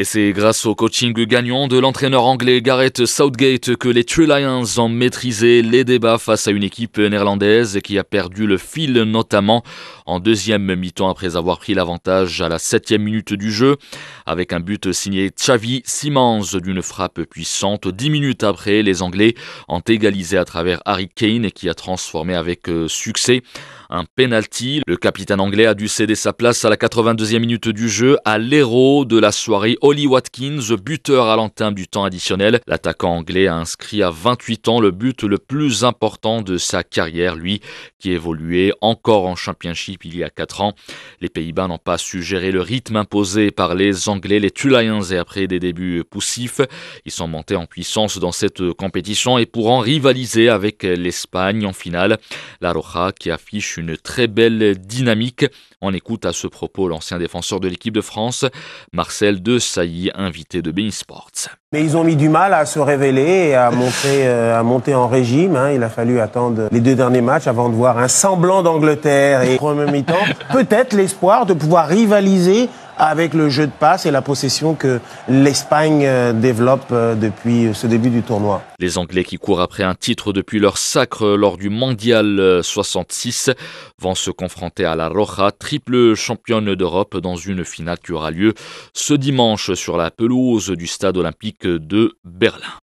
Et c'est grâce au coaching gagnant de l'entraîneur anglais Gareth Southgate que les True Lions ont maîtrisé les débats face à une équipe néerlandaise qui a perdu le fil notamment en deuxième mi-temps après avoir pris l'avantage à la septième minute du jeu avec un but signé Xavi Simons d'une frappe puissante. Dix minutes après, les Anglais ont égalisé à travers Harry Kane qui a transformé avec euh, succès un penalty. Le capitaine anglais a dû céder sa place à la 82e minute du jeu à l'héros de la soirée Holly Watkins, buteur à l'entame du temps additionnel. L'attaquant anglais a inscrit à 28 ans le but le plus important de sa carrière, lui qui évoluait encore en championship il y a 4 ans. Les Pays-Bas n'ont pas su gérer le rythme imposé par les Anglais, les Tuliens et après des débuts poussifs, ils sont montés en puissance dans cette compétition et pourront rivaliser avec l'Espagne en finale. La Roja qui affiche une très belle dynamique. On écoute à ce propos l'ancien défenseur de l'équipe de France, Marcel De invité de Bein Sports. Mais ils ont mis du mal à se révéler et à monter, euh, à monter en régime. Hein. Il a fallu attendre les deux derniers matchs avant de voir un semblant d'Angleterre et, en mi temps, peut-être l'espoir de pouvoir rivaliser avec le jeu de passe et la possession que l'Espagne euh, développe euh, depuis euh, ce début du tournoi. Les Anglais qui courent après un titre depuis leur sacre lors du Mondial 66 vont se confronter à la Roja, triple championne d'Europe dans une finale qui aura lieu ce dimanche sur la pelouse du stade olympique de Berlin.